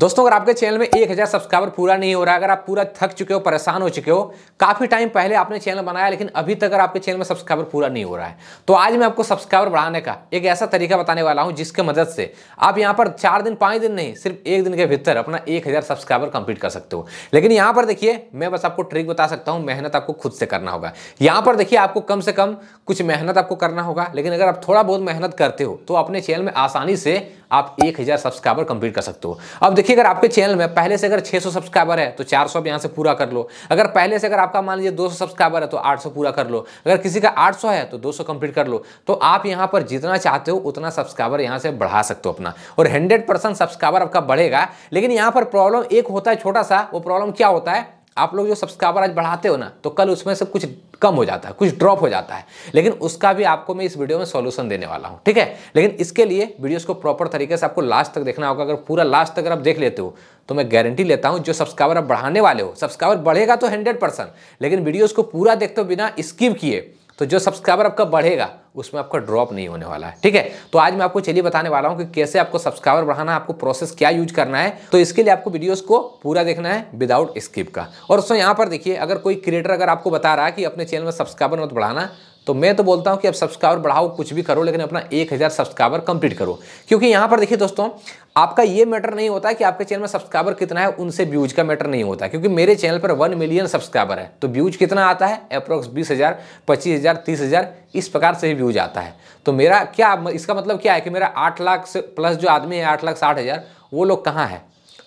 दोस्तों अगर आपके चैनल में एक हज़ार सब्सक्राइबर पूरा नहीं हो रहा है अगर आप पूरा थक चुके हो परेशान हो चुके हो काफ़ी टाइम पहले आपने चैनल बनाया लेकिन अभी तक अगर आपके चैनल में सब्सक्राइबर पूरा नहीं हो रहा है तो आज मैं आपको सब्सक्राइबर बढ़ाने का एक ऐसा तरीका बताने वाला हूं जिसके मदद से आप यहां पर चार दिन पांच दिन नहीं सिर्फ एक दिन के भीतर अपना एक सब्सक्राइबर कंप्लीट कर सकते हो लेकिन यहाँ पर देखिए मैं बस आपको ट्रिक बता सकता हूँ मेहनत आपको खुद से करना होगा यहाँ पर देखिए आपको कम से कम कुछ मेहनत आपको करना होगा लेकिन अगर आप थोड़ा बहुत मेहनत करते हो तो अपने चैनल में आसानी से आप एक हज़ार सब्सक्राइबर कंप्लीट कर सकते हो अब देखिए अगर आपके चैनल में पहले से अगर 600 सब्सक्राइबर है तो 400 सौ यहाँ से पूरा कर लो अगर पहले से अगर आपका मान लीजिए 200 सब्सक्राइबर है तो 800 पूरा कर लो अगर किसी का 800 है तो 200 कंप्लीट कर लो तो आप यहाँ पर जितना चाहते हो उतना सब्सक्राइबर यहाँ से बढ़ा सकते हो अपना और हंड्रेड सब्सक्राइबर आपका बढ़ेगा लेकिन यहाँ पर प्रॉब्लम एक होता है छोटा सा वो प्रॉब्लम क्या होता है आप लोग जो सब्सक्राइबर आज बढ़ाते हो ना तो कल उसमें से कुछ कम हो जाता है कुछ ड्रॉप हो जाता है लेकिन उसका भी आपको मैं इस वीडियो में सॉल्यूशन देने वाला हूँ ठीक है लेकिन इसके लिए वीडियोस को प्रॉपर तरीके से आपको लास्ट तक देखना होगा अगर पूरा लास्ट तक आप देख लेते हो तो मैं गारंटी लेता हूँ जो सब्सक्राइबर आप बढ़ाने वाले हो सब्सक्राइबर बढ़ेगा तो हंड्रेड लेकिन वीडियोज़ को पूरा देखते बिना स्किप किए तो जो सब्सक्राइबर आपका बढ़ेगा उसमें आपका ड्रॉप नहीं होने वाला है ठीक है तो आज मैं आपको चलिए बताने वाला हूँ कि कैसे आपको सब्सक्राइबर बढ़ाना आपको प्रोसेस क्या यूज करना है तो इसके लिए आपको वीडियोस को पूरा देखना है विदाउट स्किप का और दोस्तों यहाँ पर देखिए अगर कोई क्रिएटर अगर आपको बता रहा है कि अपने चैनल में सब्सक्राइबर मत बढ़ाना तो मैं तो बोलता हूँ कि अब सब्सक्राइबर बढ़ाओ कुछ भी करो लेकिन अपना एक हज़ार सब्सक्राइबर कंप्लीट करो क्योंकि यहाँ पर देखिए दोस्तों आपका ये मैटर नहीं होता कि आपके चैनल में सब्सक्राइबर कितना है उनसे व्यूज का मैटर नहीं होता क्योंकि मेरे चैनल पर वन मिलियन सब्सक्राइबर है तो व्यूज कितना आता है अप्रोक्स बीस हज़ार पच्चीस हज़ार तीस हज़ार इस प्रकार से ही व्यूज आता है तो मेरा क्या इसका मतलब क्या है कि मेरा आठ लाख से प्लस जो आदमी है आठ लाख साठ हज़ार वो लोग कहाँ है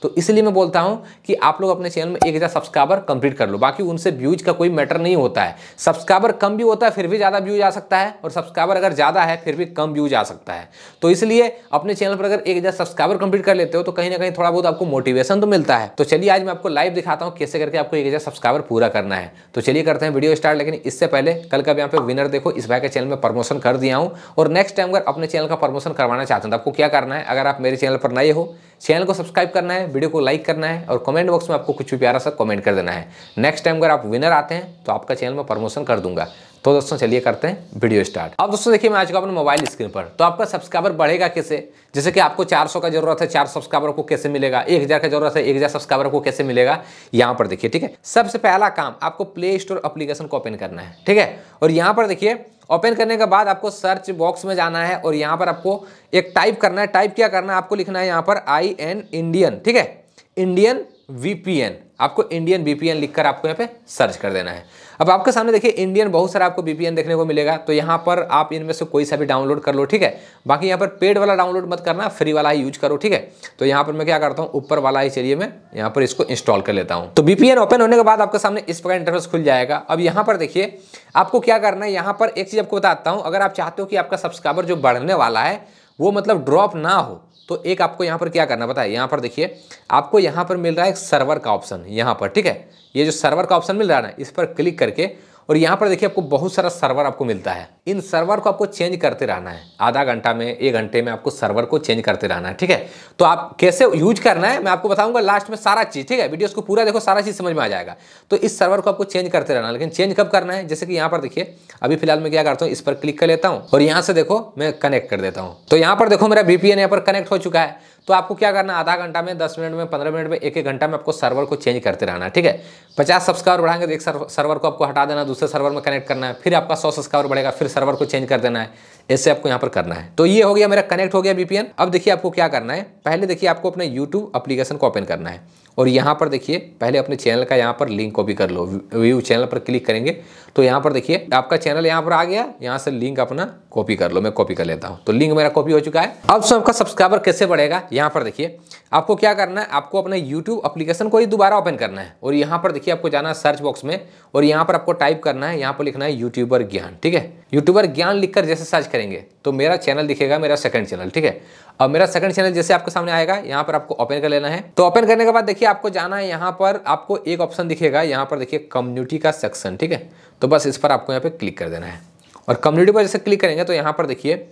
तो इसलिए मैं बोलता हूं कि आप लोग अपने चैनल में एक हज़ार सब्सक्राइबर कंप्लीट कर लो बाकी उनसे व्यूज का कोई मैटर नहीं होता है सब्सक्राइबर कम भी होता है फिर भी ज़्यादा व्यूज आ सकता है और सब्सक्राइबर अगर ज़्यादा है फिर भी कम व्यूज आ सकता है तो इसलिए अपने चैनल पर अगर एक हज़ार सब्सक्राइबर कंप्लीट कर लेते हो तो कहीं ना कहीं थोड़ा बहुत आपको मोटिवेशन तो मिलता है तो चलिए आज मैं आपको लाइव दिखाता हूँ कैसे करके आपको एक हज़ार सब्सक्राइबर पूरा करना है तो चलिए करते हैं वीडियो स्टार्ट लेकिन इससे पहले कल का यहाँ पे विनर देखो इस भाई के चैनल में प्रमोशन कर दिया हूँ और नेक्स्ट टाइम अगर अपने चैनल का प्रमोशन करवाना चाहते हैं तो आपको क्या करना है अगर आप मेरे चैनल पर नए हो चैनल को सब्सक्राइब करना है वीडियो को लाइक करना है और कमेंट बॉक्स में आपको कुछ भी प्यारा सा कमेंट कर देना है नेक्स्ट टाइम अगर आप विनर आते हैं तो आपका चैनल में प्रमोशन कर दूंगा तो दोस्तों चलिए करते हैं वीडियो स्टार्ट अब दोस्तों देखिए मैं आज का अपने मोबाइल स्क्रीन पर तो आपका सब्सक्राइबर बढ़ेगा कैसे जैसे कि आपको 400 का जरूरत है 400 सब्सक्राइबर को कैसे मिलेगा 1000 का जरूरत है 1000 सब्सक्राइबर को कैसे मिलेगा यहां पर देखिए ठीक है सबसे पहला काम आपको प्ले स्टोर अप्लीकेशन को ओपन करना है ठीक है और यहां पर देखिए ओपन करने के बाद आपको सर्च बॉक्स में जाना है और यहाँ पर आपको एक टाइप करना है टाइप क्या करना है आपको लिखना है यहाँ पर आई एन इंडियन ठीक है इंडियन वीपीएन आपको इंडियन बीपीएन लिखकर आपको यहाँ पे सर्च कर देना है अब आपके सामने देखिए इंडियन बहुत सारा आपको बीपीएन देखने को मिलेगा तो यहाँ पर आप इनमें से कोई सा भी डाउनलोड कर लो ठीक है बाकी यहाँ पर पेड वाला डाउनलोड मत करना फ्री वाला ही यूज करो ठीक है तो यहाँ पर मैं क्या करता हूँ ऊपर वाला ही चलिए मैं यहाँ पर इसको इंस्टॉल कर लेता हूँ तो बीपीएन ओपन होने के बाद आपके सामने इस प्रकार इंटरफेस खुल जाएगा अब यहाँ पर देखिए आपको क्या करना है यहाँ पर एक चीज़ आपको बताता हूँ अगर आप चाहते हो कि आपका सब्सक्राइबर जो बढ़ने वाला है वो मतलब ड्रॉप ना हो तो एक आपको यहाँ पर क्या करना बताए यहाँ पर देखिए आपको यहाँ पर मिल रहा है एक सर्वर का ऑप्शन यहाँ पर ठीक है ये जो सर्वर का ऑप्शन मिल रहा है ना इस पर क्लिक करके और यहाँ पर देखिए आपको बहुत सारा सर्वर आपको मिलता है इन सर्वर को आपको चेंज करते रहना है आधा घंटा में एक घंटे में आपको सर्वर को चेंज करते रहना है ठीक है तो आप कैसे यूज करना है मैं आपको बताऊंगा लास्ट में सारा चीज़ ठीक है वीडियोस को पूरा देखो सारा चीज़ समझ में आ जाएगा तो इस सर्वर को आपको चेंज करते रहना है लेकिन चेंज कब करना है जैसे कि यहाँ पर देखिए अभी फिलहाल मैं क्या करता हूँ इस पर क्लिक कर लेता हूँ और यहाँ से देखो मैं कनेक्ट कर देता हूँ तो यहाँ पर देखो मेरा बीपीएन यहाँ पर कनेक्ट हो चुका है तो आपको क्या करना आधा घंटा में दस मिनट में पंद्रह मिनट में एक एक घंटा में आपको सर्वर को चेंज करते रहना ठीक है पचास सब्सक्राइबर बढ़ाएंगे तो एक सर्वर को आपको हटा देना दूसरे सर्वर में कनेक्ट करना है फिर आपका सौ सब्सक्राइबर बढ़ेगा फिर सर्वर को चेंज कर देना है ऐसे आपको यहाँ पर करना है तो ये हो गया मेरा कनेक्ट हो गया वीपीएन अब देखिए आपको क्या करना है पहले देखिए आपको अपना यूट्यूब अप्लीकेशन को ओपन करना है और यहाँ पर देखिए पहले अपने चैनल का यहाँ पर लिंक कॉपी कर लो व्यू चैनल पर क्लिक करेंगे तो यहाँ पर देखिए आपका चैनल यहाँ पर आ गया यहाँ से लिंक अपना कॉपी कर लो मैं कॉपी कर लेता हूँ तो लिंक मेरा कॉपी हो चुका है अब सबका सब्सक्राइबर कैसे बढ़ेगा यहाँ पर देखिए आपको क्या करना है आपको अपना यूट्यूब अप्लीकेशन को ही दोबारा ओपन करना है और यहाँ पर देखिए आपको जाना है सर्च बॉक्स में और यहाँ पर आपको टाइप करना है यहाँ पर लिखना है यूट्यूबर ज्ञान ठीक है यूट्यूबर ज्ञान लिखकर जैसे सर्च करेंगे तो मेरा चैनल दिखेगा मेरा सेकंड चैनल ठीक है अब मेरा सेकंड चैनल जैसे आपके सामने आएगा यहाँ पर आपको ओपन कर लेना है तो ओपन करने के बाद देखिए आपको जाना है यहाँ पर आपको एक ऑप्शन दिखेगा यहाँ पर देखिए कम्युनिटी का सेक्शन ठीक है तो बस इस पर आपको यहाँ पर क्लिक कर देना है और कम्युनिटी पर जैसे क्लिक करेंगे तो यहाँ पर देखिए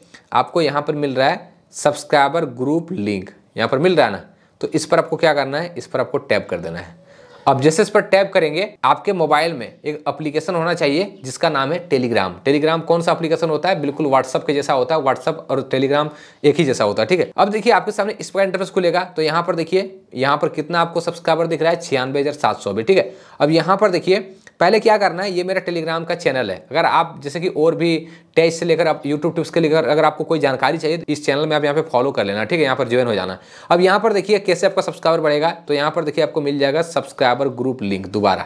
आपको यहाँ पर मिल रहा है सब्सक्राइबर ग्रुप लिंक यहाँ पर मिल रहा है ना तो इस पर आपको क्या करना है इस पर आपको टैप कर देना है अब जैसे इस पर टैप करेंगे आपके मोबाइल में एक एप्लीकेशन होना चाहिए जिसका नाम है टेलीग्राम टेलीग्राम कौन सा एप्लीकेशन होता है बिल्कुल व्हाट्सअप के जैसा होता है व्हाट्सअप और टेलीग्राम एक ही जैसा होता है ठीक है अब देखिए आपके सामने इस पर इंटरफेस खुलेगा तो यहाँ पर देखिए यहाँ पर कितना आपको सब्सक्राइबर दिख रहा है छियानवे ठीक है अब यहाँ पर देखिए पहले क्या करना है ये मेरा टेलीग्राम का चैनल है अगर आप जैसे कि और भी टेस्ट से लेकर आप यूट्यूब टिप्स के लेकर अगर आपको कोई जानकारी चाहिए तो इस चैनल में आप यहाँ पे फॉलो कर लेना ठीक है यहाँ पर ज्वाइन हो जाना अब यहाँ पर देखिए कैसे आपका सब्सक्राइबर बढ़ेगा तो यहाँ पर देखिए आपको मिल जाएगा सब्सक्राइबर ग्रुप लिंक दोबारा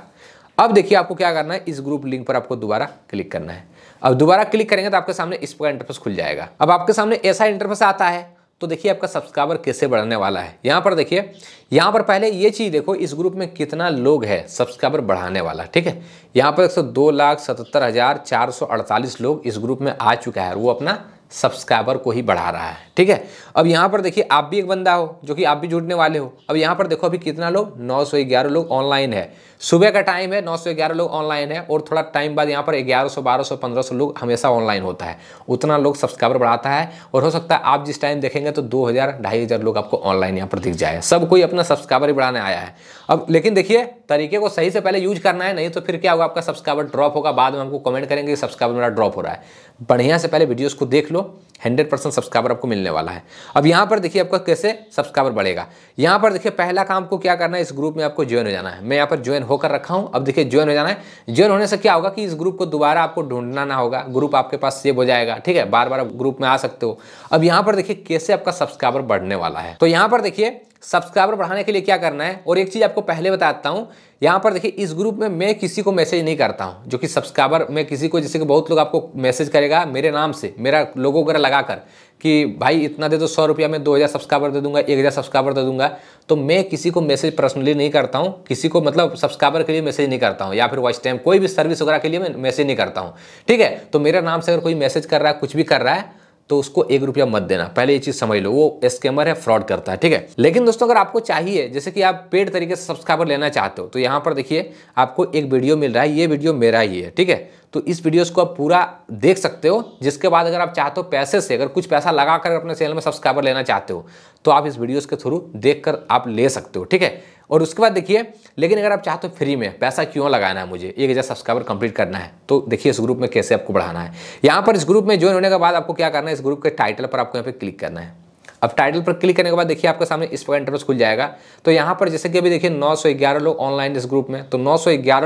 अब देखिए आपको क्या करना है इस ग्रुप लिंक पर आपको दोबारा क्लिक करना है अब दोबारा क्लिक करेंगे तो आपके सामने इस पर इंटरफेस खुल जाएगा अब आपके सामने ऐसा इंटरफेस आता है तो देखिए आपका सब्सक्राइबर कैसे बढ़ने वाला है यहाँ पर देखिए यहाँ पर पहले ये चीज़ देखो इस ग्रुप में कितना लोग है सब्सक्राइबर बढ़ाने वाला ठीक है यहाँ पर एक सौ दो लाख सतहत्तर हज़ार चार सौ अड़तालीस लोग इस ग्रुप में आ चुका है और वो अपना सब्सक्राइबर को ही बढ़ा रहा है ठीक है अब यहाँ पर देखिए आप भी एक बंदा हो जो कि आप भी जुड़ने वाले हो अब यहाँ पर देखो अभी कितना लोग नौ सौ ग्यारह लोग ऑनलाइन है सुबह का टाइम है नौ सौ ग्यारह लोग ऑनलाइन है और थोड़ा टाइम बाद यहाँ पर ग्यारह सौ बारह सौ पंद्रह सौ लोग हमेशा ऑनलाइन होता है उतना लोग सब्सक्राइबर बढ़ाता है और हो सकता है आप जिस टाइम देखेंगे तो दो हज़ार ढाई हज़ार लोग आपको ऑनलाइन यहाँ पर दिख जाए सब कोई अपना सब्सक्राइबर ही बढ़ाने आया है अब लेकिन देखिए तरीके को सही से पहले यूज करना है नहीं तो फिर क्या होगा आपका सब्सक्राइबर ड्रॉप होगा बाद में हमको कमेंट करेंगे कि सब्सक्राइबर मेरा ड्रॉप हो रहा है बढ़िया से पहले वीडियोज़ को देख लो हंड्रेड परसेंट सब्सक्राइबर आपको मिलने वाला है अब यहाँ पर देखिए आपका कैसे सब्सक्राइबर बढ़ेगा यहाँ पर देखिए पहला काम को क्या करना है इस ग्रुप में आपको ज्वाइन हो जाना है मैं यहाँ पर ज्वाइन होकर रखा हूँ अब देखिए ज्वाइन हो जाना है ज्वाइन होने से क्या होगा कि इस ग्रुप को दोबारा आपको ढूंढना ना होगा ग्रुप आपके पास सेव हो जाएगा ठीक है बार बार आप ग्रुप में आ सकते हो अब यहाँ पर देखिए कैसे आपका सब्सक्राइबर बढ़ने वाला है तो यहाँ पर देखिए सब्सक्राइबर बढ़ाने के लिए क्या करना है और एक चीज़ आपको पहले बताता हूँ यहाँ पर देखिए इस ग्रुप में मैं किसी को मैसेज नहीं करता हूँ जो कि सब्सक्राइबर मैं किसी को जैसे कि बहुत लोग आपको मैसेज करेगा मेरे नाम से मेरा लोगो वगैरह लगा कर कि भाई इतना दे दो सौ रुपया मैं दो हज़ार सब्सक्राइबर दे दूंगा एक हज़ार सब्सक्राइबर दे दूंगा तो मैं किसी को मैसेज पर्सनली नहीं करता हूँ किसी को मतलब सब्सक्राइबर के लिए मैसेज नहीं करता हूँ या फिर वॉइस टाइम कोई भी सर्विस वगैरह के लिए मैं मैसेज नहीं करता हूँ ठीक है तो मेरे नाम से अगर कोई मैसेज कर रहा है कुछ भी कर रहा है तो उसको एक रुपया मत देना पहले ये चीज़ समझ लो वो स्कैमर है फ्रॉड करता है ठीक है लेकिन दोस्तों अगर आपको चाहिए जैसे कि आप पेड तरीके से सब्सक्राइबर लेना चाहते हो तो यहाँ पर देखिए आपको एक वीडियो मिल रहा है ये वीडियो मेरा ही है ठीक है तो इस वीडियोस को आप पूरा देख सकते हो जिसके बाद अगर आप चाहते हो पैसे से अगर कुछ पैसा लगा कर अपने चैनल में सब्सक्राइबर लेना चाहते हो तो आप इस वीडियोस के थ्रू देखकर आप ले सकते हो ठीक है और उसके बाद देखिए लेकिन अगर आप चाहते हो तो फ्री में पैसा क्यों लगाना है मुझे एक हज़ार सब्सक्राइबर कंप्लीट करना है तो देखिए इस ग्रुप में कैसे आपको बढ़ाना है यहाँ पर इस ग्रुप में ज्वाइन होने के बाद आपको क्या करना है इस ग्रुप के टाइटल पर आपको यहाँ पर क्लिक करना है अब टाइटल पर क्लिक करने के बाद देखिए आपके सामने इस प्रकार इंटरव्यू खुल जाएगा तो यहाँ पर जैसे कि अभी देखिए नौ लोग ऑनलाइन इस ग्रुप में तो नौ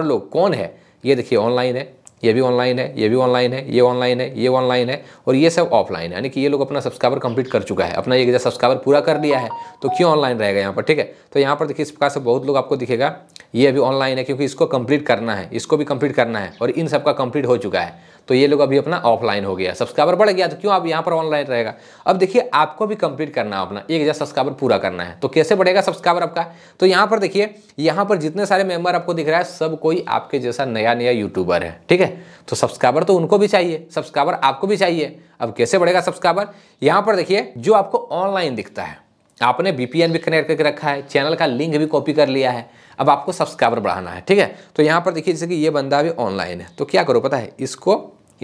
लोग कौन है ये देखिए ऑनलाइन है ये भी ऑनलाइन है ये भी ऑनलाइन है ये ऑनलाइन है ये ऑनलाइन है और ये सब ऑफलाइन है यानी कि ये लोग अपना सब्सक्राइबर कंप्लीट कर चुका है अपना एक सब्सक्राइबर पूरा कर लिया है तो क्यों ऑनलाइन रहेगा यहाँ पर ठीक है तो यहाँ पर देखिए इस प्रकार से बहुत लोग आपको दिखेगा ये अभी ऑनलाइन है क्योंकि इसको कंप्लीट करना है इसको भी कंप्लीट करना है और इन सब का कंप्लीट हो चुका है तो ये लोग अभी अपना ऑफलाइन हो गया सब्सक्राइबर बढ़ गया तो क्यों आप यहाँ पर ऑनलाइन रहेगा अब देखिए आपको भी कंप्लीट करना है अपना एक हज़ार सब्सक्राइबर पूरा करना है तो कैसे बढ़ेगा सब्सक्राइबर आपका तो यहाँ पर देखिए यहाँ पर जितने सारे मेंबर आपको दिख रहा है सब कोई आपके जैसा नया नया यूट्यूबर है ठीक है तो सब्सक्राइबर तो उनको भी चाहिए सब्सक्राइबर आपको भी चाहिए अब कैसे बढ़ेगा सब्सक्राइबर यहाँ पर देखिए जो आपको ऑनलाइन दिखता है आपने एन भी कनेक्ट करके रखा है चैनल का लिंक भी कॉपी कर लिया है अब आपको सब्सक्राइबर बढ़ाना है ठीक है तो यहाँ पर देखिए जैसे कि ये बंदा अभी ऑनलाइन है तो क्या करो पता है इसको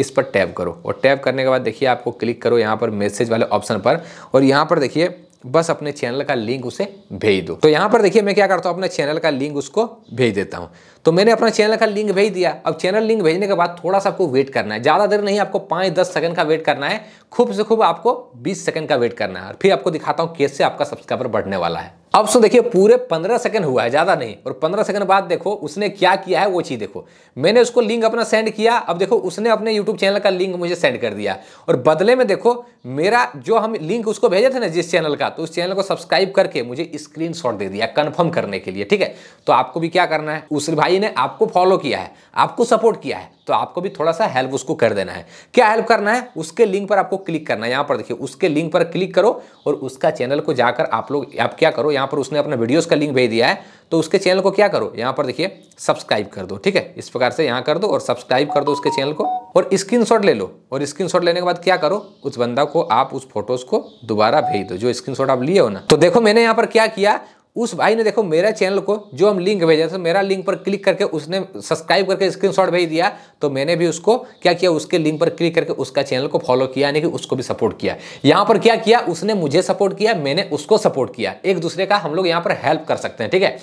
इस पर टैप करो और टैप करने के बाद देखिए आपको क्लिक करो यहाँ पर मैसेज वाले ऑप्शन पर और यहाँ पर देखिए बस अपने चैनल का लिंक उसे भेज दो तो यहाँ पर देखिए मैं क्या करता हूँ अपने चैनल का लिंक उसको भेज देता हूँ तो मैंने अपना चैनल का लिंक भेज दिया अब चैनल लिंक भेजने के बाद थोड़ा सा आपको वेट करना है ज़्यादा देर नहीं आपको पाँच दस सेकंड का वेट करना है खूब से खूब आपको बीस सेकंड का वेट करना है फिर आपको दिखाता हूँ कैसे आपका सब्सक्राइबर बढ़ने वाला है अब सो देखिए पूरे पंद्रह सेकंड हुआ है ज़्यादा नहीं और पंद्रह सेकंड बाद देखो उसने क्या किया है वो चीज़ देखो मैंने उसको लिंक अपना सेंड किया अब देखो उसने अपने यूट्यूब चैनल का लिंक मुझे सेंड कर दिया और बदले में देखो मेरा जो हम लिंक उसको भेजे थे ना जिस चैनल का तो उस चैनल को सब्सक्राइब करके मुझे स्क्रीन दे दिया कन्फर्म करने के लिए ठीक है तो आपको भी क्या करना है उस भाई ने आपको फॉलो किया है आपको सपोर्ट किया है तो आपको भी थोड़ा सा हेल्प उसको कर देना है क्या हेल्प करना है उसके लिंक पर आपको क्लिक करना है यहाँ पर देखिए उसके लिंक पर क्लिक करो और उसका चैनल को जाकर आप लोग आप क्या करो यहाँ पर उसने अपना वीडियोज़ का लिंक भेज दिया है तो उसके चैनल को क्या करो यहाँ पर देखिए सब्सक्राइब कर दो ठीक है इस प्रकार से यहाँ कर दो और सब्सक्राइब कर दो उसके चैनल को और स्क्रीन ले लो और स्क्रीन लेने के बाद क्या करो उस बंदा को आप उस फोटोज को दोबारा भेज दो जो स्क्रीन आप लिए हो ना तो देखो मैंने यहाँ पर क्या किया उस भाई ने देखो मेरे चैनल को जो हम लिंक भेजा था मेरा लिंक पर क्लिक करके उसने सब्सक्राइब करके स्क्रीनशॉट भेज दिया तो मैंने भी उसको क्या किया उसके लिंक पर क्लिक करके उसका चैनल को फॉलो किया यानी कि उसको भी सपोर्ट किया यहाँ पर क्या किया उसने मुझे सपोर्ट किया मैंने उसको सपोर्ट किया एक दूसरे का हम लोग यहाँ पर हेल्प कर सकते हैं ठीक है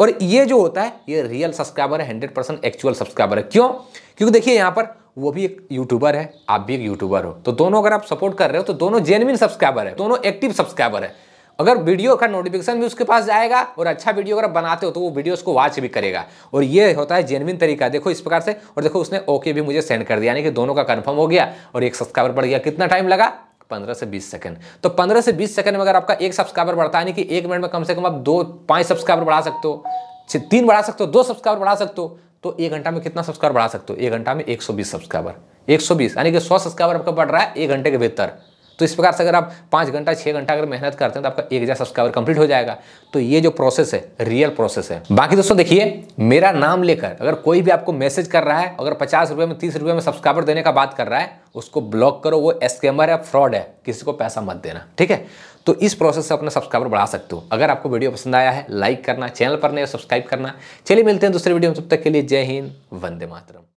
और ये जो होता है ये रियल सब्सक्राइबर है हंड्रेड परसेंट एक्चुअल सब्सक्राइबर है क्यों क्योंकि देखिए यहाँ पर वो भी एक यूट्यूबर है आप भी एक यूट्यूबर हो तो दोनों अगर आप सपोर्ट कर रहे हो तो दोनों जेनविन सब्सक्राइबर है दोनों एक्टिव सब्सक्राइबर है अगर वीडियो का नोटिफिकेशन भी उसके पास जाएगा और अच्छा वीडियो अगर बनाते हो तो वो वीडियो उसको वॉच भी करेगा और ये होता है जेनविन तरीका देखो इस प्रकार से और देखो उसने ओके भी मुझे सेंड कर दिया यानी कि दोनों का कन्फर्म हो गया और एक सब्सक्राइबर बढ़ गया कितना टाइम लगा 15 से 20 सेकंड तो 15 से 20 सेकंड में अगर आपका एक सब्सक्राइबर बढ़ता है यानी कि एक मिनट में कम से कम आप दो पाँच सब्सक्राइबर बढ़ा सकते हो तीन बढ़ा सकते हो दो सब्सक्राइबर बढ़ा सकते हो तो एक घंटा में कितना सब्सक्राइबर बढ़ा सकते हो एक घंटा में 120 सब्सक्राइबर 120 यानी कि 100 सब्सक्राइबर आपका बढ़ रहा है एक घंटे के भीतर तो इस प्रकार से अगर आप पाँच घंटा छः घंटा अगर मेहनत करते हैं तो आपका एक हज़ार सब्सक्राइबर कंप्लीट हो जाएगा तो ये जो प्रोसेस है रियल प्रोसेस है बाकी दोस्तों देखिए मेरा नाम लेकर अगर कोई भी आपको मैसेज कर रहा है अगर पचास रुपये में तीस रुपये में सब्सक्राइबर देने का बात कर रहा है उसको ब्लॉक करो वो स्कैमर है फ्रॉड है किसी को पैसा मत देना ठीक है तो इस प्रोसेस से अपना सब्सक्राइबर बढ़ा सकते हो अगर आपको वीडियो पसंद आया है लाइक करना चैनल पर नहीं सब्सक्राइब करना चलिए मिलते हैं दूसरे वीडियो में तब तक के लिए जय हिंद वंदे मातरम